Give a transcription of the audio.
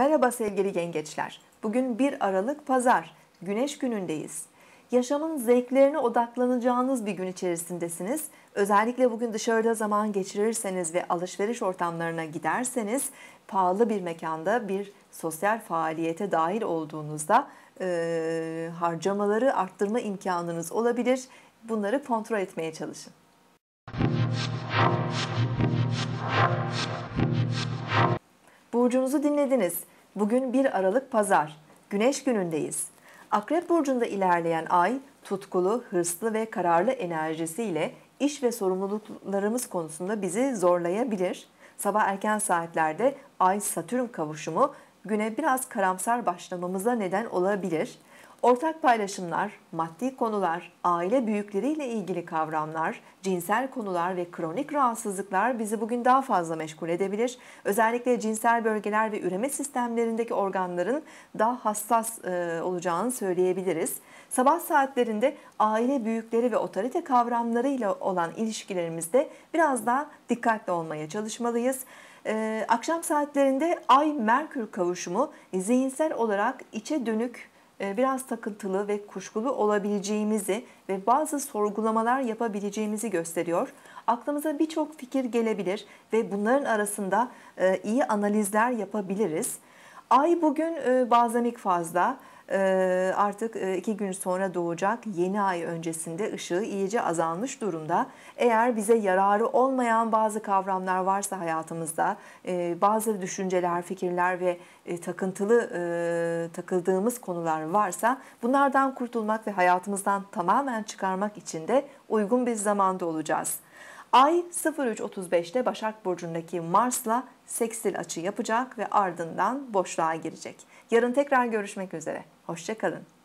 Merhaba sevgili yengeçler. Bugün 1 Aralık Pazar. Güneş günündeyiz. Yaşamın zevklerine odaklanacağınız bir gün içerisindesiniz. Özellikle bugün dışarıda zaman geçirirseniz ve alışveriş ortamlarına giderseniz pahalı bir mekanda bir sosyal faaliyete dahil olduğunuzda e, harcamaları arttırma imkanınız olabilir. Bunları kontrol etmeye çalışın. Burcunuzu dinlediniz. Bugün 1 Aralık Pazar. Güneş günündeyiz. Akrep Burcu'nda ilerleyen ay tutkulu, hırslı ve kararlı enerjisiyle iş ve sorumluluklarımız konusunda bizi zorlayabilir. Sabah erken saatlerde Ay-Satürn kavuşumu güne biraz karamsar başlamamıza neden olabilir. Ortak paylaşımlar, maddi konular, aile büyükleriyle ilgili kavramlar, cinsel konular ve kronik rahatsızlıklar bizi bugün daha fazla meşgul edebilir. Özellikle cinsel bölgeler ve üreme sistemlerindeki organların daha hassas e, olacağını söyleyebiliriz. Sabah saatlerinde aile büyükleri ve otorite kavramlarıyla olan ilişkilerimizde biraz daha dikkatli olmaya çalışmalıyız. Ee, akşam saatlerinde Ay-Merkür kavuşumu zihinsel olarak içe dönük e, biraz takıntılı ve kuşkulu olabileceğimizi ve bazı sorgulamalar yapabileceğimizi gösteriyor. Aklımıza birçok fikir gelebilir ve bunların arasında e, iyi analizler yapabiliriz. Ay bugün e, bazemik fazla, ee, artık e, iki gün sonra doğacak yeni ay öncesinde ışığı iyice azalmış durumda. Eğer bize yararı olmayan bazı kavramlar varsa hayatımızda, e, bazı düşünceler, fikirler ve e, takıntılı takıldığımız konular varsa bunlardan kurtulmak ve hayatımızdan tamamen çıkarmak için de uygun bir zamanda olacağız. Ay 03.35'te Başak Burcu'ndaki Mars'la seksil açı yapacak ve ardından boşluğa girecek. Yarın tekrar görüşmek üzere. Hoşçakalın.